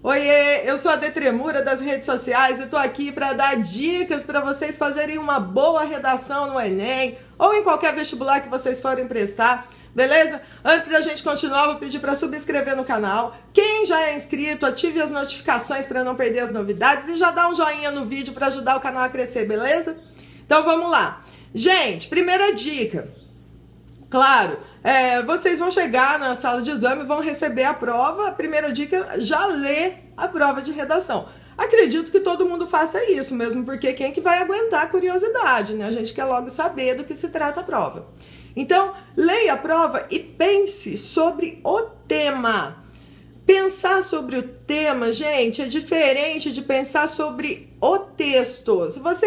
Oiê, eu sou a Detremura das redes sociais e tô aqui para dar dicas para vocês fazerem uma boa redação no Enem ou em qualquer vestibular que vocês forem prestar, beleza? Antes da gente continuar, vou pedir para subscrever no canal. Quem já é inscrito, ative as notificações para não perder as novidades e já dá um joinha no vídeo para ajudar o canal a crescer, beleza? Então vamos lá. Gente, primeira dica. Claro, é, vocês vão chegar na sala de exame, vão receber a prova. A primeira dica, já lê a prova de redação. Acredito que todo mundo faça isso, mesmo porque quem é que vai aguentar a curiosidade, né? A gente quer logo saber do que se trata a prova. Então, leia a prova e pense sobre o tema. Pensar sobre o tema, gente, é diferente de pensar sobre o texto. Se você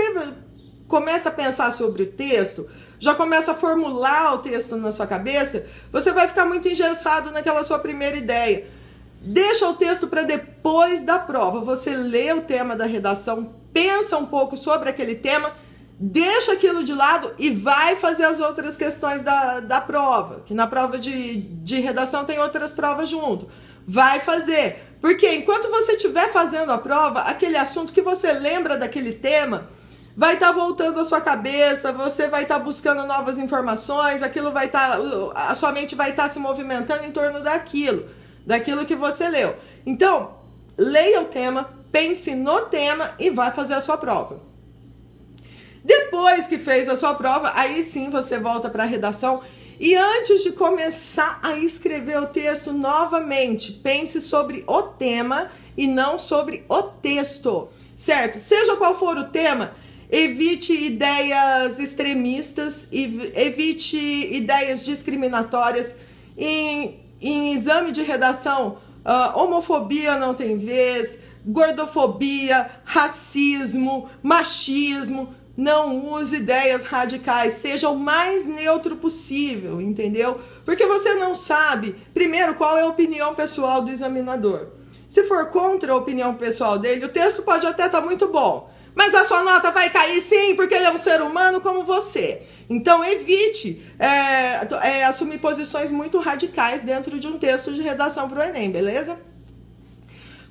começa a pensar sobre o texto, já começa a formular o texto na sua cabeça, você vai ficar muito engessado naquela sua primeira ideia. Deixa o texto para depois da prova. Você lê o tema da redação, pensa um pouco sobre aquele tema, deixa aquilo de lado e vai fazer as outras questões da, da prova. Que na prova de, de redação tem outras provas junto. Vai fazer. Porque enquanto você estiver fazendo a prova, aquele assunto que você lembra daquele tema vai estar tá voltando à sua cabeça, você vai estar tá buscando novas informações, aquilo vai estar, tá, a sua mente vai estar tá se movimentando em torno daquilo, daquilo que você leu. Então, leia o tema, pense no tema e vá fazer a sua prova. Depois que fez a sua prova, aí sim você volta para a redação e antes de começar a escrever o texto novamente, pense sobre o tema e não sobre o texto, certo? Seja qual for o tema, Evite ideias extremistas, evite ideias discriminatórias. Em, em exame de redação, uh, homofobia não tem vez, gordofobia, racismo, machismo. Não use ideias radicais, seja o mais neutro possível, entendeu? Porque você não sabe, primeiro, qual é a opinião pessoal do examinador. Se for contra a opinião pessoal dele, o texto pode até estar tá muito bom, mas a sua nota vai cair sim, porque ele é um ser humano como você. Então evite é, é, assumir posições muito radicais dentro de um texto de redação para o Enem, beleza?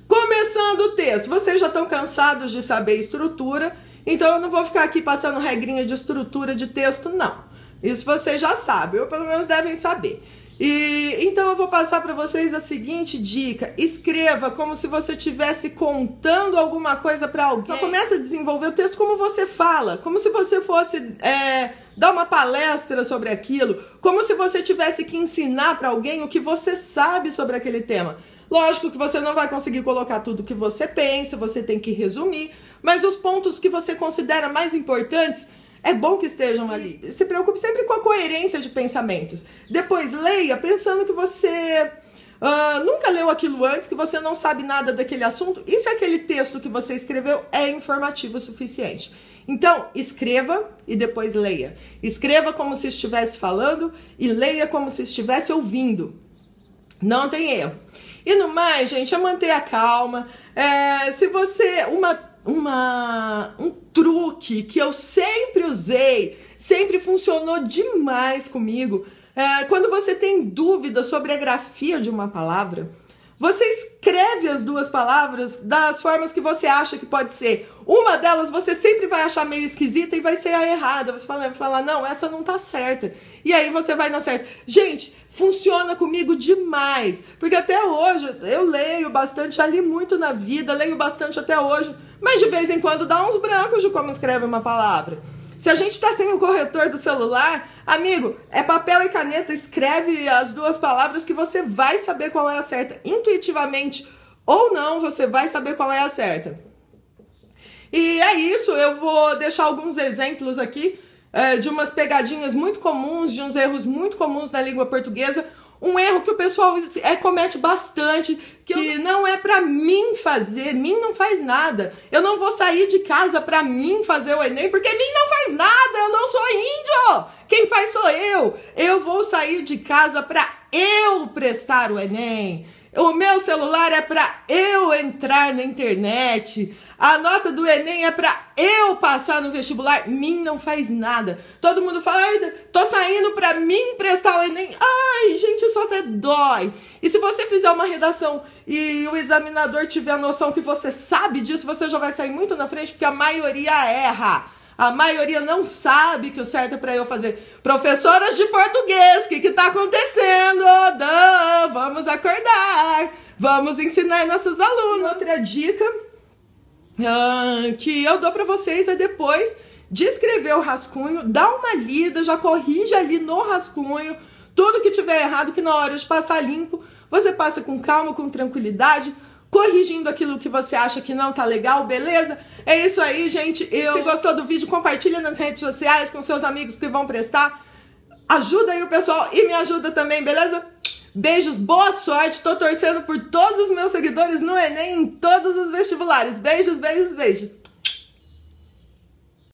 Começando o texto, vocês já estão cansados de saber estrutura, então eu não vou ficar aqui passando regrinha de estrutura de texto, não. Isso vocês já sabem, ou pelo menos devem saber. E então eu vou passar para vocês a seguinte dica: escreva como se você estivesse contando alguma coisa para alguém. Só começa a desenvolver o texto como você fala, como se você fosse é, dar uma palestra sobre aquilo, como se você tivesse que ensinar para alguém o que você sabe sobre aquele tema. Lógico que você não vai conseguir colocar tudo que você pensa, você tem que resumir, mas os pontos que você considera mais importantes é bom que estejam ali. Se preocupe sempre com a coerência de pensamentos. Depois leia pensando que você uh, nunca leu aquilo antes, que você não sabe nada daquele assunto. E se aquele texto que você escreveu é informativo o suficiente? Então, escreva e depois leia. Escreva como se estivesse falando e leia como se estivesse ouvindo. Não tem erro. E no mais, gente, é manter a calma. É, se você. Uma uma um truque que eu sempre usei, sempre funcionou demais comigo. É, quando você tem dúvida sobre a grafia de uma palavra, você escreve as duas palavras das formas que você acha que pode ser. Uma delas você sempre vai achar meio esquisita e vai ser a errada. Você vai falar, não, essa não tá certa. E aí você vai na certa. Gente, funciona comigo demais. Porque até hoje eu leio bastante, já li muito na vida, leio bastante até hoje. Mas de vez em quando dá uns brancos de como escreve uma palavra. Se a gente está sem o corretor do celular, amigo, é papel e caneta, escreve as duas palavras que você vai saber qual é a certa. Intuitivamente ou não, você vai saber qual é a certa. E é isso, eu vou deixar alguns exemplos aqui é, de umas pegadinhas muito comuns, de uns erros muito comuns na língua portuguesa. Um erro que o pessoal é, comete bastante, que, que não é para mim fazer, mim não faz nada. Eu não vou sair de casa para mim fazer o Enem, porque mim não faz nada, eu não sou índio. Quem faz sou eu. Eu vou sair de casa para eu prestar o Enem. O meu celular é para eu entrar na internet. A nota do Enem é para eu passar no vestibular. Mim não faz nada. Todo mundo fala, tô saindo para mim prestar o Enem. Ai, dói. E se você fizer uma redação e o examinador tiver a noção que você sabe disso, você já vai sair muito na frente, porque a maioria erra. A maioria não sabe que o certo é para eu fazer. Professoras de português, o que, está acontecendo? Dan, vamos acordar. Vamos ensinar nossos alunos. Outra dica uh, que eu dou para vocês é depois de escrever o rascunho, dá uma lida, já corrige ali no rascunho tudo que tiver errado, que na hora de passar limpo, você passa com calma, com tranquilidade, corrigindo aquilo que você acha que não tá legal, beleza? É isso aí, gente. Eu... Se gostou do vídeo, compartilha nas redes sociais com seus amigos que vão prestar. Ajuda aí o pessoal e me ajuda também, beleza? Beijos, boa sorte. Tô torcendo por todos os meus seguidores no Enem, em todos os vestibulares. Beijos, beijos, beijos.